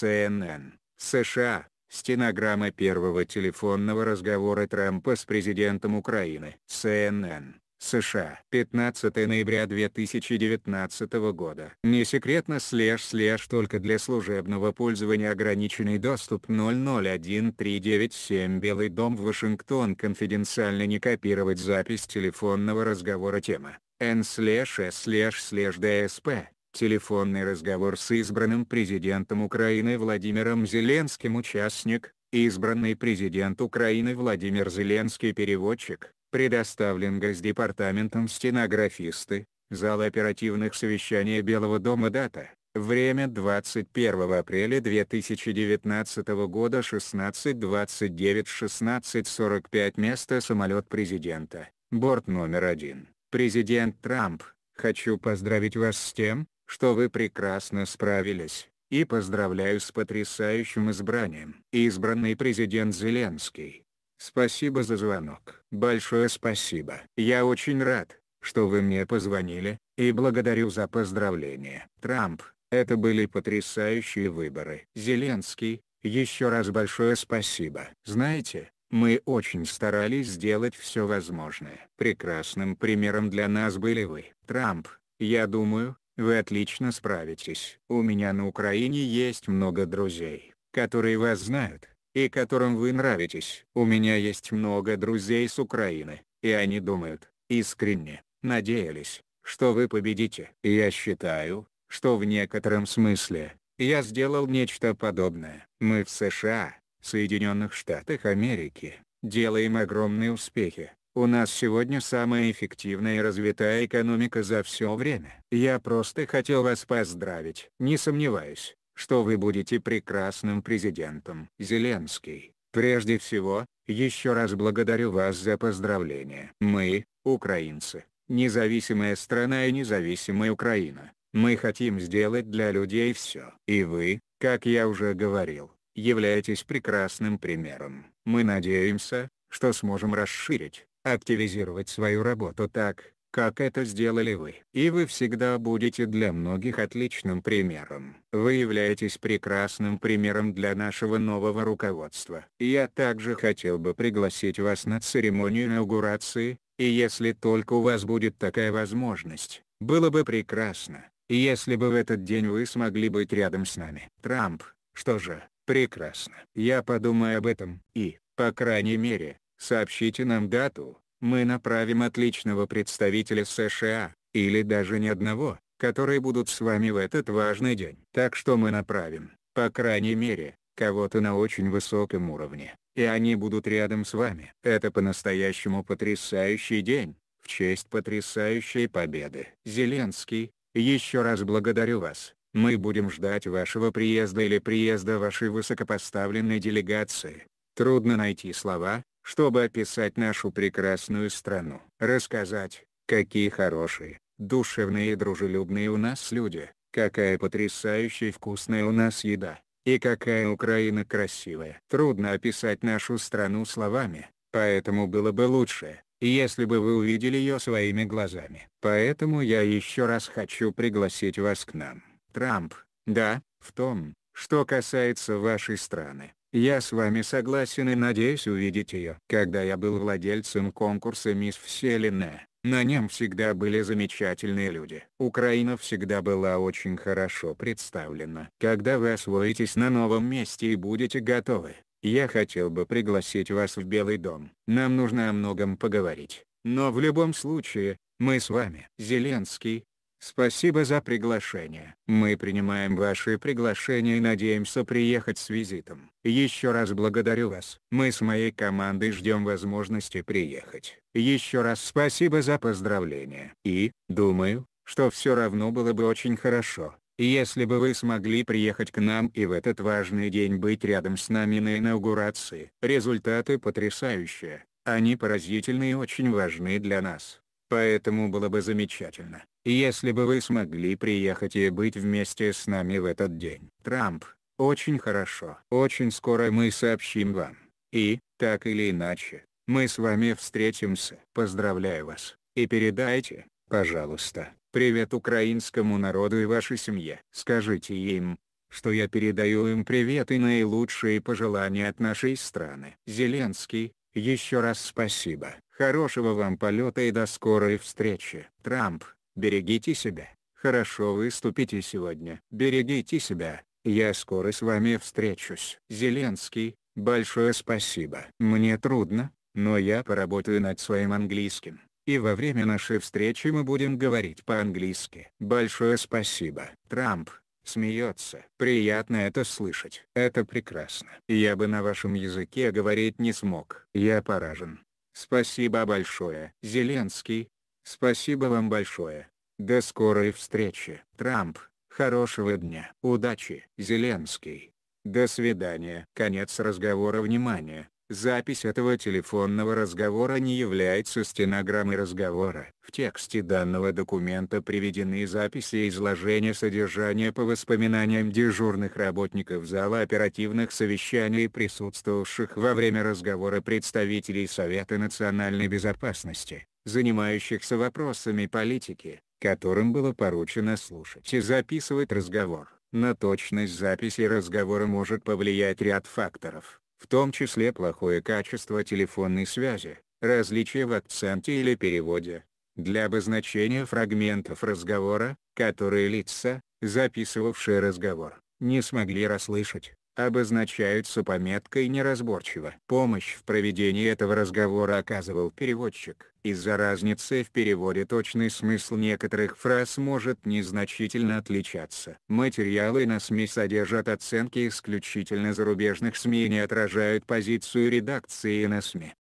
CNN, США, стенограмма первого телефонного разговора Трампа с президентом Украины. CNN, США, 15 ноября 2019 года. Не секретно слэш слэш только для служебного пользования ограниченный доступ 001397 Белый дом Вашингтон конфиденциально не копировать запись телефонного разговора тема. N слэш S слэш слэш DSP Телефонный разговор с избранным президентом Украины Владимиром Зеленским участник, избранный президент Украины Владимир Зеленский переводчик, предоставлен Госдепартаментом стенографисты, зал оперативных совещаний Белого дома дата, время 21 апреля 2019 года 16.29 16.45 место самолет президента, борт номер один. Президент Трамп, хочу поздравить вас с тем, что вы прекрасно справились, и поздравляю с потрясающим избранием. Избранный президент Зеленский. Спасибо за звонок. Большое спасибо. Я очень рад, что вы мне позвонили, и благодарю за поздравление. Трамп, это были потрясающие выборы. Зеленский, еще раз большое спасибо. Знаете, мы очень старались сделать все возможное. Прекрасным примером для нас были вы. Трамп, я думаю, вы отлично справитесь. У меня на Украине есть много друзей, которые вас знают, и которым вы нравитесь. У меня есть много друзей с Украины, и они думают, искренне, надеялись, что вы победите. Я считаю, что в некотором смысле, я сделал нечто подобное. Мы в США, Соединенных Штатах Америки, делаем огромные успехи. У нас сегодня самая эффективная и развитая экономика за все время. Я просто хотел вас поздравить. Не сомневаюсь, что вы будете прекрасным президентом. Зеленский, прежде всего, еще раз благодарю вас за поздравление. Мы, украинцы, независимая страна и независимая Украина. Мы хотим сделать для людей все. И вы, как я уже говорил, являетесь прекрасным примером. Мы надеемся, что сможем расширить активизировать свою работу так, как это сделали вы. И вы всегда будете для многих отличным примером. Вы являетесь прекрасным примером для нашего нового руководства. Я также хотел бы пригласить вас на церемонию инаугурации, и если только у вас будет такая возможность, было бы прекрасно, если бы в этот день вы смогли быть рядом с нами. Трамп, что же, прекрасно. Я подумаю об этом, и, по крайней мере, Сообщите нам дату, мы направим отличного представителя США, или даже ни одного, которые будут с вами в этот важный день. Так что мы направим, по крайней мере, кого-то на очень высоком уровне, и они будут рядом с вами. Это по-настоящему потрясающий день, в честь потрясающей победы. Зеленский, еще раз благодарю вас. Мы будем ждать вашего приезда или приезда вашей высокопоставленной делегации. Трудно найти слова, чтобы описать нашу прекрасную страну. Рассказать, какие хорошие, душевные и дружелюбные у нас люди, какая потрясающая вкусная у нас еда, и какая Украина красивая. Трудно описать нашу страну словами, поэтому было бы лучше, если бы вы увидели ее своими глазами. Поэтому я еще раз хочу пригласить вас к нам. Трамп, да, в том, что касается вашей страны. Я с вами согласен и надеюсь увидеть ее. Когда я был владельцем конкурса «Мисс Вселенная», на нем всегда были замечательные люди. Украина всегда была очень хорошо представлена. Когда вы освоитесь на новом месте и будете готовы, я хотел бы пригласить вас в Белый дом. Нам нужно о многом поговорить. Но в любом случае, мы с вами. Зеленский, Спасибо за приглашение. Мы принимаем ваши приглашения и надеемся приехать с визитом. Еще раз благодарю вас. Мы с моей командой ждем возможности приехать. Еще раз спасибо за поздравления. И, думаю, что все равно было бы очень хорошо, если бы вы смогли приехать к нам и в этот важный день быть рядом с нами на инаугурации. Результаты потрясающие. Они поразительны и очень важны для нас. Поэтому было бы замечательно, если бы вы смогли приехать и быть вместе с нами в этот день. Трамп, очень хорошо. Очень скоро мы сообщим вам. И, так или иначе, мы с вами встретимся. Поздравляю вас, и передайте, пожалуйста, привет украинскому народу и вашей семье. Скажите им, что я передаю им привет и наилучшие пожелания от нашей страны. Зеленский, еще раз спасибо. Хорошего вам полета и до скорой встречи. Трамп, берегите себя. Хорошо выступите сегодня. Берегите себя. Я скоро с вами встречусь. Зеленский, большое спасибо. Мне трудно, но я поработаю над своим английским. И во время нашей встречи мы будем говорить по-английски. Большое спасибо. Трамп, смеется. Приятно это слышать. Это прекрасно. Я бы на вашем языке говорить не смог. Я поражен. Спасибо большое. Зеленский, спасибо вам большое. До скорой встречи. Трамп, хорошего дня. Удачи. Зеленский. До свидания. Конец разговора. Внимание. Запись этого телефонного разговора не является стенограммой разговора. В тексте данного документа приведены записи изложения содержания по воспоминаниям дежурных работников зала оперативных совещаний и присутствовавших во время разговора представителей Совета национальной безопасности, занимающихся вопросами политики, которым было поручено слушать и записывать разговор. На точность записи разговора может повлиять ряд факторов в том числе плохое качество телефонной связи, различия в акценте или переводе. Для обозначения фрагментов разговора, которые лица, записывавшие разговор, не смогли расслышать, обозначаются пометкой неразборчиво. Помощь в проведении этого разговора оказывал переводчик. Из-за разницы в переводе точный смысл некоторых фраз может незначительно отличаться. Материалы на СМИ содержат оценки исключительно зарубежных СМИ и не отражают позицию редакции на СМИ.